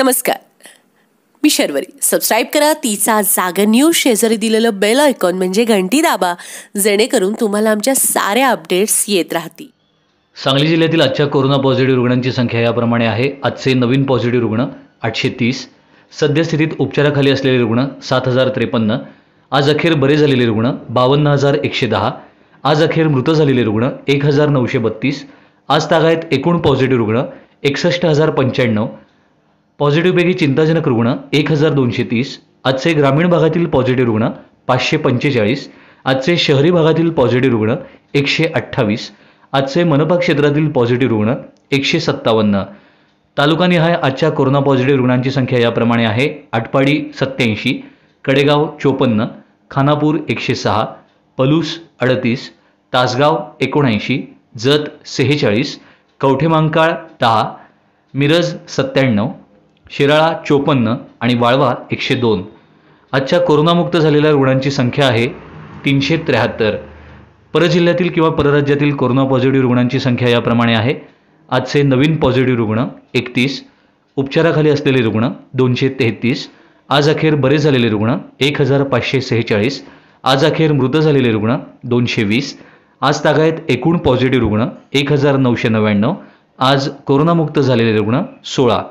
नमस्कार मी शर्वरी सबस्क्राईब करा तिचा जागर न्यूज शेजारी दिलेलं बेल आयकॉन म्हणजे घंटी दाबा जेणेकरून तुम्हाला आमच्या साऱ्या अपडेट्स येत राहतील सांगली जिल्ह्यातील आजच्या कोरोना पॉझिटिव्ह रुग्णांची संख्या याप्रमाणे आहे आजचे नवीन पॉझिटिव्ह रुग्ण आठशे तीस सद्यस्थितीत उपचाराखाली असलेले रुग्ण सात हजार त्रेपन्न आज अखेर बरे झालेले रुग्ण बावन्न हजार एकशे दहा आज अखेर मृत झालेले रुग्ण एक हजार नऊशे बत्तीस आज तागायत एकूण पॉझिटिव्ह रुग्ण एकसष्ट हजार पंच्याण्णव पॉझिटिव्हपैकी चिंताजनक रुग्ण एक हजार दोनशे तीस आजचे ग्रामीण भागातील पॉझिटिव्ह रुग्ण पाचशे पंचेचाळीस आजचे शहरी भागातील पॉझिटिव्ह रुग्ण एकशे अठ्ठावीस आजचे मनपा क्षेत्रातील पॉझिटिव्ह रुग्ण एकशे सत्तावन्न तालुकानिहाय आजच्या कोरोना पॉझिटिव्ह रुग्णांची संख्या याप्रमाणे आहे आटपाडी सत्याऐंशी कडेगाव चोपन्न खानापूर एकशे सहा पलूस अडतीस तासगाव एकोणऐंशी जत सेहेचाळीस कवठेमांकाळ दहा मिरज सत्त्याण्णव शिराळा चोपन्न आणि वाळवा एकशे दोन आजच्या कोरोनामुक्त झालेल्या रुग्णांची संख्या आहे तीनशे त्र्याहत्तर परजिल्ह्यातील किंवा परराज्यातील कोरोना पॉझिटिव्ह रुग्णांची संख्या याप्रमाणे आहे आजचे नवीन पॉझिटिव्ह रुग्ण एकतीस उपचाराखाली असलेले रुग्ण दोनशे तेहतीस आज अखेर बरे झालेले रुग्ण एक हजार पाचशे सेहेचाळीस आज अखेर मृत झालेले रुग्ण दोनशे वीस आज तागायत एकूण पॉझिटिव्ह रुग्ण एक हजार नऊशे नव्याण्णव आज कोरोनामुक्त झालेले रुग्ण सोळा